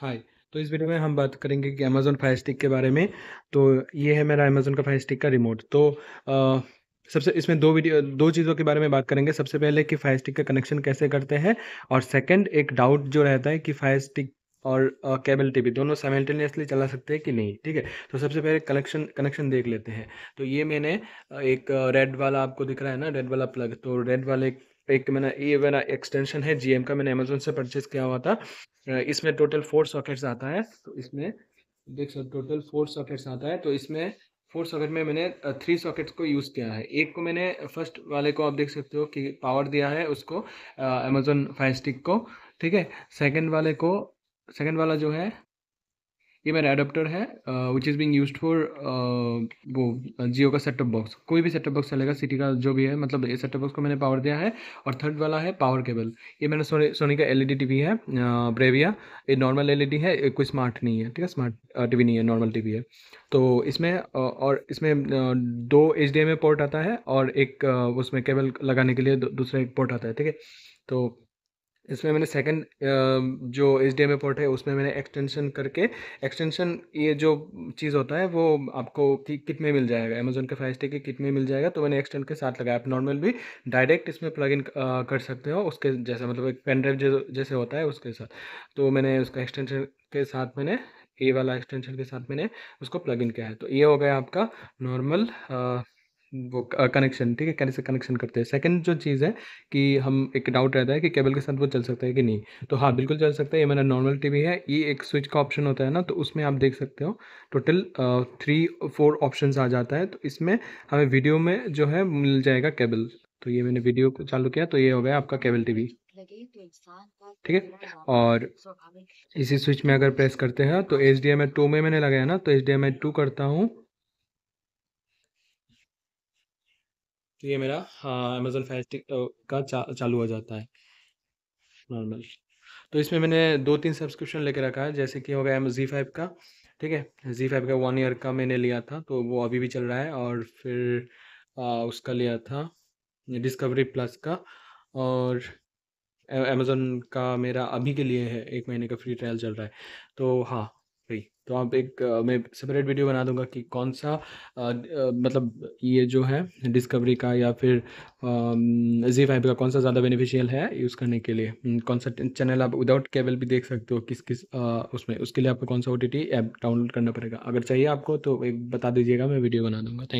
हाय तो इस वीडियो में हम बात करेंगे कि अमेज़ोन फायर स्टिक के बारे में तो ये है मेरा अमेज़ोन का फायर स्टिक का रिमोट तो आ, सबसे इसमें दो वीडियो दो चीज़ों के बारे में बात करेंगे सबसे पहले कि फायर स्टिक का कनेक्शन कैसे करते हैं और सेकंड एक डाउट जो रहता है कि फायर स्टिक और केबल टीवी दोनों साइमल्टेनियसली चला सकते हैं कि नहीं ठीक है तो सबसे पहले कनेक्शन कनेक्शन देख लेते हैं तो ये मैंने एक रेड वाला आपको दिख रहा है ना रेड वाला प्लग तो रेड वाले एक मैंने ये मेरा एक्सटेंशन है जीएम का मैंने अमेजोन से परचेज किया हुआ था इसमें टोटल फोर सॉकेट्स आता है तो इसमें देख सकते टोटल फोर सॉकेट्स आता है तो इसमें फोर सॉकेट में मैंने थ्री सॉकेट्स को यूज़ किया है एक को मैंने फर्स्ट वाले को आप देख सकते हो कि पावर दिया है उसको अमेजोन फाइव स्टिक को ठीक है सेकेंड वाले को सेकेंड वाला जो है ये मेरा एडाप्टर है which is being use for वो जियो uh, का सेटअप बॉक्स कोई भी सेटअप बॉक्स चलेगा सिटी का जो भी है मतलब ये सेटअप बॉक्स को मैंने पावर दिया है और थर्ड वाला है पावर केबल ये मैंने सोनी सोनी का एलईडी टीवी e है ब्रेविया uh, ये नॉर्मल एलईडी e है कोई स्मार्ट नहीं है ठीक है स्मार्ट टीवी uh, नहीं है नॉर्मल टीवी है तो इसमें और इसमें दो एच पोर्ट आता है और एक उसमें केबल लगाने के लिए दूसरा एक पोर्ट आता है ठीक है तो इसमें मैंने सेकंड जो एच डी एम पोर्ट है उसमें मैंने एक्सटेंशन करके एक्सटेंशन ये जो चीज़ होता है वो आपको किट में मिल जाएगा अमेजोन के फाइव स्टी के किट में मिल जाएगा तो मैंने एक्सटेंड के साथ लगाया आप नॉर्मल भी डायरेक्ट इसमें प्लग इन कर सकते हो उसके जैसे मतलब एक पेन ड्राइव जैसे होता है उसके साथ तो मैंने उसका एक्सटेंशन के साथ मैंने ए वाला एक्सटेंशन के साथ मैंने उसको प्लग इन किया है तो ये हो गया आपका नॉर्मल वो कनेक्शन ठीक है कैसे कनेक्शन करते हैं सेकंड जो चीज़ है कि हम एक डाउट रहता है कि केबल के साथ वो चल सकता है कि नहीं तो हाँ बिल्कुल चल सकता है ये मेरा नॉर्मल टीवी है ये एक स्विच का ऑप्शन होता है ना तो उसमें आप देख सकते हो टोटल थ्री फोर ऑप्शन आ जाता है तो इसमें हमें वीडियो में जो है मिल जाएगा केबल तो ये मैंने वीडियो को चालू किया तो ये हो गया आपका केबल टीवी ठीक है और इसी स्विच में अगर प्रेस करते हैं तो H D M I two में मैंने लगाया ना तो H D M I two करता हूँ तो ये मेरा अमेजोन फायर स्टिक का चा, चालू हो जाता है नॉर्मल तो इसमें मैंने दो तीन सब्सक्रिप्शन लेके रखा है जैसे कि हो गया जी फाइव का ठीक है जी फाइव का वन ईयर का मैंने लिया था तो वो अभी भी चल रहा है और फिर आ, उसका लिया था डिस्कवरी प्लस का और अमेज़ोन का मेरा अभी के लिए है एक महीने का फ्री ट्रायल चल रहा है तो हाँ फ्री तो आप एक आ, मैं सेपरेट वीडियो बना दूंगा कि कौन सा आ, आ, मतलब ये जो है डिस्कवरी का या फिर जी फाइव का कौन सा ज़्यादा बेनिफिशियल है यूज़ करने के लिए हम्म, कौन सा चैनल आप विदाउट केबल भी देख सकते हो किस किस उसमें उसके लिए आपको कौन सा ओ टी ऐप डाउनलोड करना पड़ेगा अगर चाहिए आपको तो एक बता दीजिएगा मैं वीडियो बना दूँगा थैंक